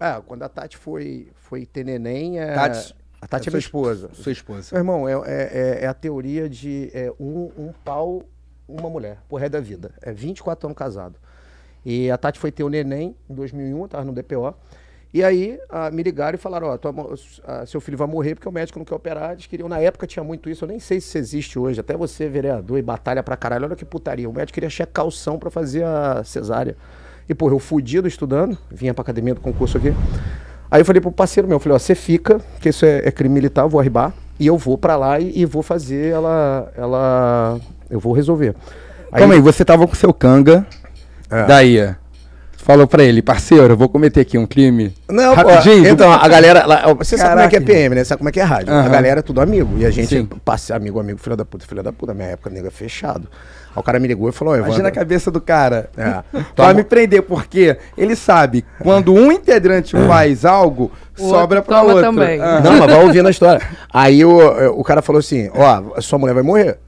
Ah, quando a Tati foi, foi ter neném. É... Tati, a Tati é, é minha esposa. Sua esposa. Meu irmão, é, é, é, é a teoria de é, um, um pau, uma mulher, por resto da vida. É 24 anos casado. E a Tati foi ter o neném em 2001, tava no DPO. E aí a, me ligaram e falaram: Ó, seu filho vai morrer porque o médico não quer operar. Eles queriam, na época tinha muito isso, eu nem sei se isso existe hoje. Até você, vereador, e batalha pra caralho, olha que putaria. O médico queria checar calção pra fazer a cesárea. E, porra, eu fudido estudando, vinha pra academia do concurso aqui. Aí eu falei pro parceiro meu, eu falei, ó, você fica, que isso é, é, crime militar, eu vou arribar. E eu vou pra lá e, e vou fazer ela, ela... Eu vou resolver. Aí, Calma aí, você tava com seu canga é. da IA falou pra ele, parceiro, eu vou cometer aqui um crime não, rapidinho. então, a galera, lá, você Caraca. sabe como é que é PM, né? Você sabe como é que é rádio. Uhum. A galera é tudo amigo. E a gente, Sim. amigo, amigo, filho da puta, filho da puta. Na minha época, nega, fechado. Aí o cara me ligou e falou: Imagina a cabeça do cara. É. Vai me prender, porque ele sabe, quando um integrante faz algo, o sobra pra outro. Também. Uhum. Não, mas vai ouvindo a história. Aí o, o cara falou assim: Ó, sua mulher vai morrer.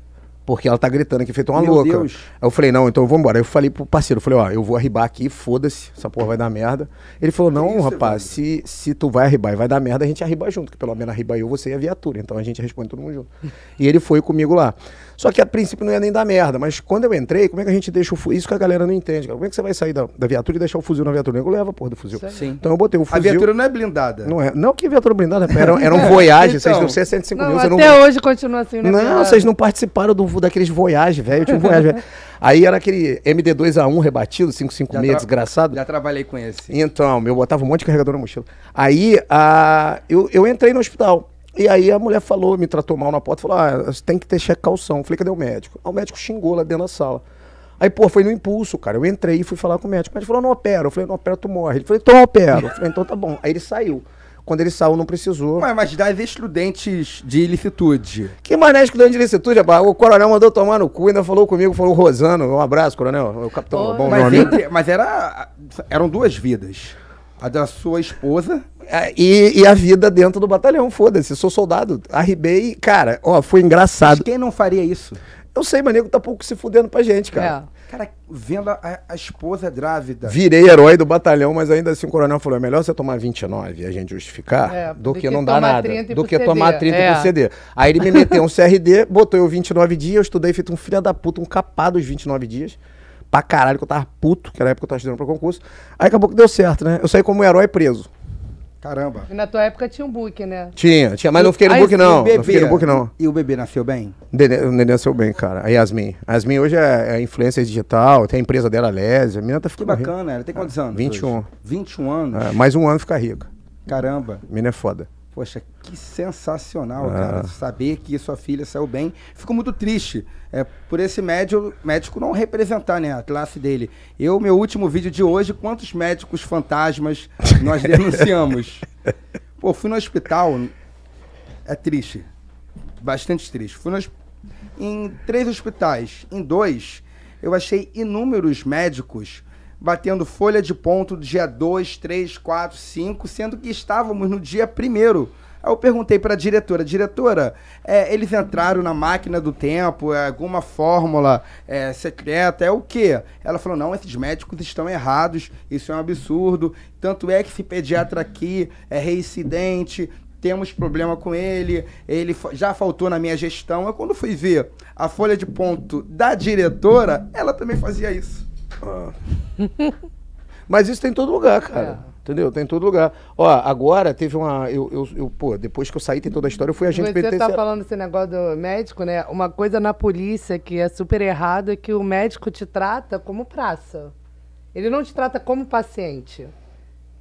Porque ela tá gritando aqui, feito uma Meu louca. Deus. Aí eu falei, não, então vamos embora. Eu falei pro parceiro, eu falei, ó, eu vou arribar aqui, foda-se, essa porra vai dar merda. Ele falou, não, isso, rapaz, se, se tu vai arribar e vai dar merda, a gente arriba junto, que pelo menos arriba eu, você e a viatura. Então a gente responde todo mundo junto. e ele foi comigo lá. Só que a princípio não ia nem dar merda, mas quando eu entrei, como é que a gente deixa o fuzil? Isso que a galera não entende, cara. Como é que você vai sair da, da viatura e deixar o fuzil na viatura? Eu leva a porra do fuzil. Sim. Então eu botei o fuzil. A viatura não é blindada. Não é. Não que viatura blindada, era, era um é, Voyage, então, vocês não 105 é não, mil. Até não... hoje continua assim, né? Não, vocês não participaram do, daqueles Voyage, velho. Eu tinha um Voyage, velho. Aí era aquele MD2A1 rebatido, 556, desgraçado. Já trabalhei com esse. Então, eu botava um monte de carregador na mochila. Aí a, eu, eu entrei no hospital. E aí a mulher falou, me tratou mal na porta, falou: ah, você tem que ter cheque calção. falei, cadê o médico? Aí o médico xingou lá dentro da sala. Aí, pô, foi no impulso, cara. Eu entrei e fui falar com o médico. O médico falou, não opera. Eu falei, não opera, tu morre. Ele falou, então opera. Eu falei, então tá bom. Aí ele saiu. Quando ele saiu, não precisou. Mas, mas dava excludentes de ilicitude. Que mais não é excludente de ilicitude, rapaz? O coronel mandou tomar no cu, ainda falou comigo, falou Rosano. Um abraço, coronel. O capitão oh, bom mas, entre, mas era, eram duas vidas. A da sua esposa. É, e, e a vida dentro do batalhão, foda-se. Sou soldado. Arribei, cara, ó, foi engraçado. Mas quem não faria isso? Eu sei, mas nego tá pouco se fudendo pra gente, cara. É. Cara, vendo a, a, esposa grávida. Virei herói do batalhão, mas ainda assim o coronel falou: é melhor você tomar 29 e a gente justificar é, do, do, que, que não dar nada. Do que tomar 30 e por é. CD. Aí ele me meteu um CRD, botou eu 29 dias, eu estudei, feito um filho da puta, um capado os 29 dias pra caralho, que eu tava puto, que era a época que eu tava estudando pra concurso. Aí acabou que deu certo, né? Eu saí como um herói preso. Caramba. E na tua época tinha um book, né? Tinha, tinha, mas não fiquei no book, não. Bebê, não fiquei no book, não. E o bebê nasceu bem? o neném nasceu bem, cara. A Yasmin. A Yasmin hoje é, é influencer digital, tem a empresa dela, Lésia. A menina tá ficando. Que bacana, ela tem quantos é, anos? 21. Hoje? 21 anos? É, mais um ano fica rica. Caramba. A menina é foda. Poxa, que sensacional, ah. cara. Saber que sua filha saiu bem. Fico muito triste é, por esse médio, médico não representar né, a classe dele. Eu, meu último vídeo de hoje, quantos médicos fantasmas nós denunciamos? Pô, fui no hospital. É triste. Bastante triste. Fui nos em três hospitais. Em dois, eu achei inúmeros médicos batendo folha de ponto dia 2, 3, 4, 5, sendo que estávamos no dia primeiro. Aí eu perguntei para a diretora, diretora, é, eles entraram na máquina do tempo, é, alguma fórmula é, secreta, é o quê? Ela falou, não, esses médicos estão errados, isso é um absurdo, tanto é que esse pediatra aqui é reincidente, temos problema com ele, ele já faltou na minha gestão. Eu quando fui ver a folha de ponto da diretora, ela também fazia isso. Ah. Mas isso tem em todo lugar, cara. É. Entendeu? Tem em todo lugar. Ó, agora teve uma. Eu, eu, eu, pô, depois que eu saí, tem toda a história, eu fui agente Você tá penitenciário. Você tá falando esse negócio do médico, né? Uma coisa na polícia que é super errado é que o médico te trata como praça. Ele não te trata como paciente.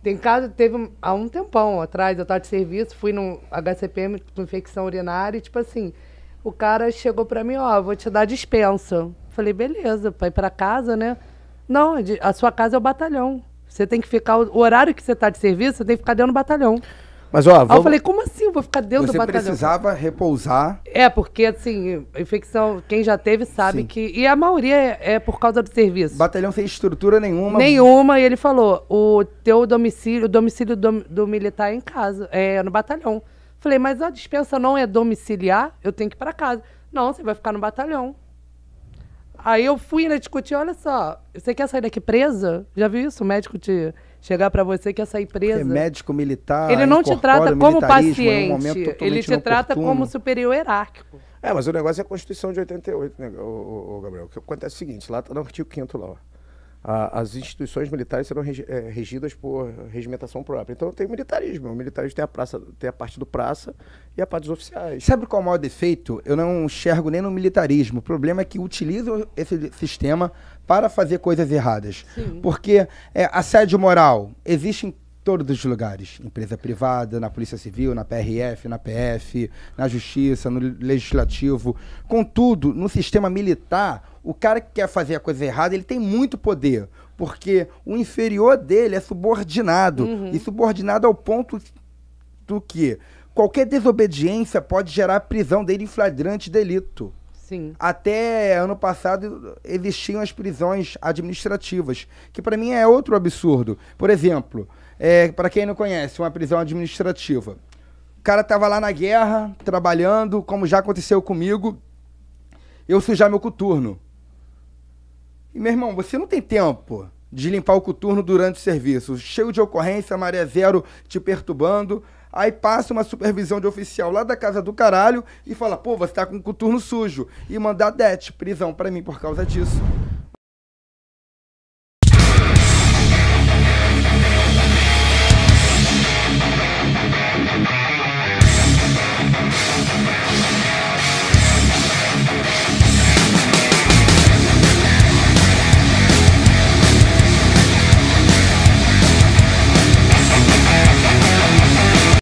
Tem caso, teve há um tempão atrás, eu tava de serviço, fui no HCPM com infecção urinária e, tipo assim, o cara chegou pra mim, ó, vou te dar dispensa. Falei, beleza, vai pra casa, né? Não, a sua casa é o batalhão. Você tem que ficar. O horário que você está de serviço, você tem que ficar dentro do batalhão. Mas, ó, vamos... eu falei, como assim eu vou ficar dentro você do batalhão? Você precisava repousar. É, porque, assim, infecção, quem já teve sabe Sim. que... E a maioria é, é, por causa do serviço. Batalhão sem estrutura nenhuma. Nenhuma, e ele falou, o teu domicílio, o domicílio do, do militar é em casa, é no batalhão. Falei, mas a dispensa não é domiciliar, eu tenho que ir para casa. Não, você vai ficar no batalhão. Aí eu fui ainda né, discutir, olha só, você quer sair daqui presa? Já viu isso? O médico te chegar para você quer sair presa. Porque médico militar. Ele não te trata como paciente. um ele te trata como superior hierárquico. É, mas o negócio é a Constituição de 88, né, Gabriel? O que acontece é o seguinte, lá tá no artigo 5 lá, ó a, as instituições militares serão regi, é, regidas por regimentação própria. Então tem o militarismo. O militarismo tem a, praça, tem a parte do praça e a parte dos oficiais. Sabe qual é o maior defeito? Eu não enxergo nem no militarismo. O problema é que utilizam esse sistema para fazer coisas erradas. Sim. Porque é, assédio moral existe em todos os lugares. Empresa privada, na Polícia Civil, na PRF, na PF, na Justiça, no Legislativo. Contudo, no sistema militar, o cara que quer fazer a coisa errada, ele tem muito poder. Porque o inferior dele é subordinado. Uhum. E subordinado ao ponto do que qualquer desobediência pode gerar prisão dele em flagrante delito. Sim. Até ano passado existiam as prisões administrativas, que para mim é outro absurdo. Por exemplo, é, para quem não conhece, uma prisão administrativa. O cara tava lá na guerra, trabalhando, como já aconteceu comigo, eu sujar meu coturno. E, meu irmão, você não tem tempo de limpar o coturno durante o serviço. Cheio de ocorrência, maré zero te perturbando. Aí passa uma supervisão de oficial lá da casa do caralho e fala: pô, você tá com o coturno sujo. E mandar DET, prisão para mim por causa disso.